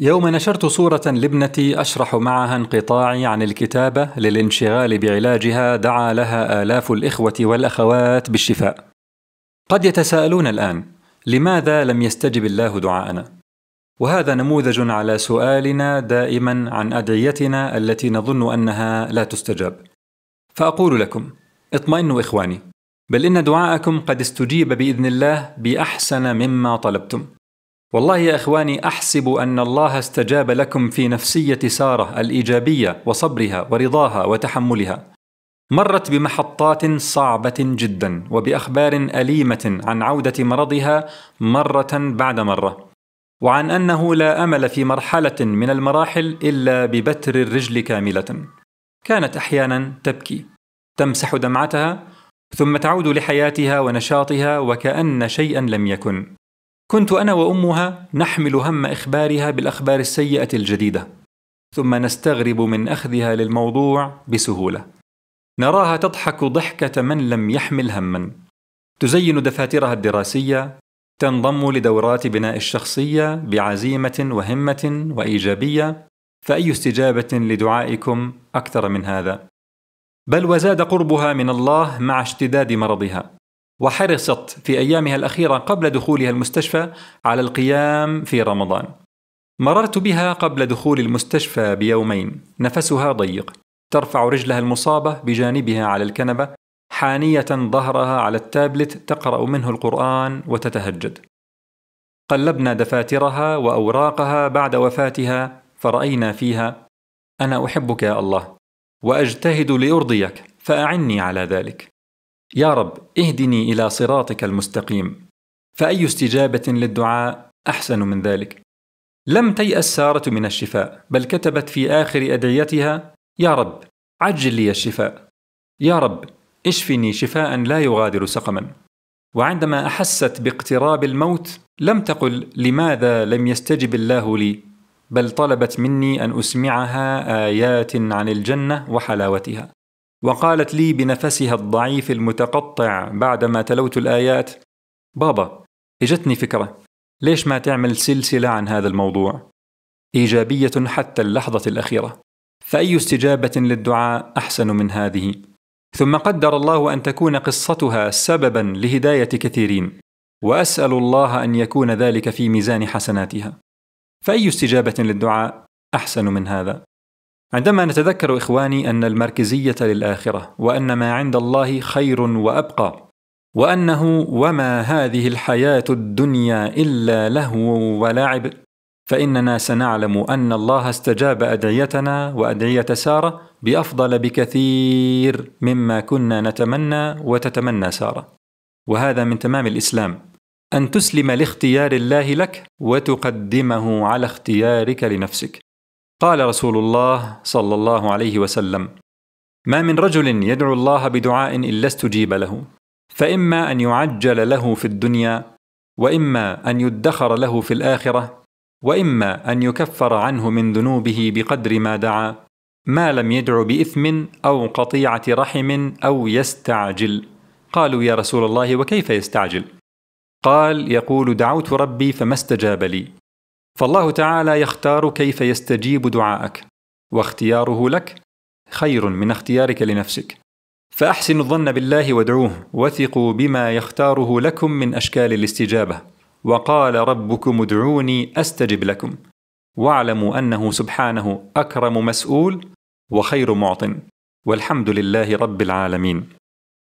يوم نشرت صورة لابنتي أشرح معها انقطاعي عن الكتابة للانشغال بعلاجها دعا لها آلاف الإخوة والأخوات بالشفاء. قد يتساءلون الآن: لماذا لم يستجب الله دعاءنا؟ وهذا نموذج على سؤالنا دائما عن أدعيتنا التي نظن أنها لا تستجاب. فأقول لكم: اطمئنوا إخواني، بل إن دعاءكم قد استجيب بإذن الله بأحسن مما طلبتم. والله يا اخواني احسب ان الله استجاب لكم في نفسيه ساره الايجابيه وصبرها ورضاها وتحملها. مرت بمحطات صعبه جدا وباخبار اليمه عن عوده مرضها مره بعد مره. وعن انه لا امل في مرحله من المراحل الا ببتر الرجل كامله. كانت احيانا تبكي، تمسح دمعتها ثم تعود لحياتها ونشاطها وكان شيئا لم يكن. كنت انا وامها نحمل هم اخبارها بالاخبار السيئه الجديده ثم نستغرب من اخذها للموضوع بسهوله نراها تضحك ضحكه من لم يحمل هما تزين دفاترها الدراسيه تنضم لدورات بناء الشخصيه بعزيمه وهمه وايجابيه فاي استجابه لدعائكم اكثر من هذا بل وزاد قربها من الله مع اشتداد مرضها وحرصت في أيامها الأخيرة قبل دخولها المستشفى على القيام في رمضان مررت بها قبل دخول المستشفى بيومين نفسها ضيق ترفع رجلها المصابة بجانبها على الكنبة حانية ظهرها على التابلت تقرأ منه القرآن وتتهجد قلبنا دفاترها وأوراقها بعد وفاتها فرأينا فيها أنا أحبك يا الله وأجتهد لأرضيك فأعني على ذلك يا رب اهدني الى صراطك المستقيم فاي استجابه للدعاء احسن من ذلك لم تياس ساره من الشفاء بل كتبت في اخر ادعيتها يا رب عجل لي الشفاء يا رب اشفني شفاء لا يغادر سقما وعندما احست باقتراب الموت لم تقل لماذا لم يستجب الله لي بل طلبت مني ان اسمعها ايات عن الجنه وحلاوتها وقالت لي بنفسها الضعيف المتقطع بعدما تلوت الآيات: بابا، إجتني فكرة، ليش ما تعمل سلسلة عن هذا الموضوع؟ إيجابية حتى اللحظة الأخيرة. فأي استجابة للدعاء أحسن من هذه؟ ثم قدر الله أن تكون قصتها سببا لهداية كثيرين، وأسأل الله أن يكون ذلك في ميزان حسناتها. فأي استجابة للدعاء أحسن من هذا؟ عندما نتذكر إخواني أن المركزية للآخرة وأن ما عند الله خير وأبقى وأنه وما هذه الحياة الدنيا إلا لهو ولعب فإننا سنعلم أن الله استجاب أدعيتنا وأدعية سارة بأفضل بكثير مما كنا نتمنى وتتمنى سارة وهذا من تمام الإسلام أن تسلم لاختيار الله لك وتقدمه على اختيارك لنفسك قال رسول الله صلى الله عليه وسلم ما من رجل يدعو الله بدعاء الا استجيب له فاما ان يعجل له في الدنيا واما ان يدخر له في الاخره واما ان يكفر عنه من ذنوبه بقدر ما دعا ما لم يدع باثم او قطيعه رحم او يستعجل قالوا يا رسول الله وكيف يستعجل قال يقول دعوت ربي فما استجاب لي فالله تعالى يختار كيف يستجيب دعاءك واختياره لك خير من اختيارك لنفسك فاحسنوا الظن بالله وادعوه وثقوا بما يختاره لكم من اشكال الاستجابه وقال ربكم ادعوني استجب لكم واعلموا انه سبحانه اكرم مسؤول وخير معطٍ والحمد لله رب العالمين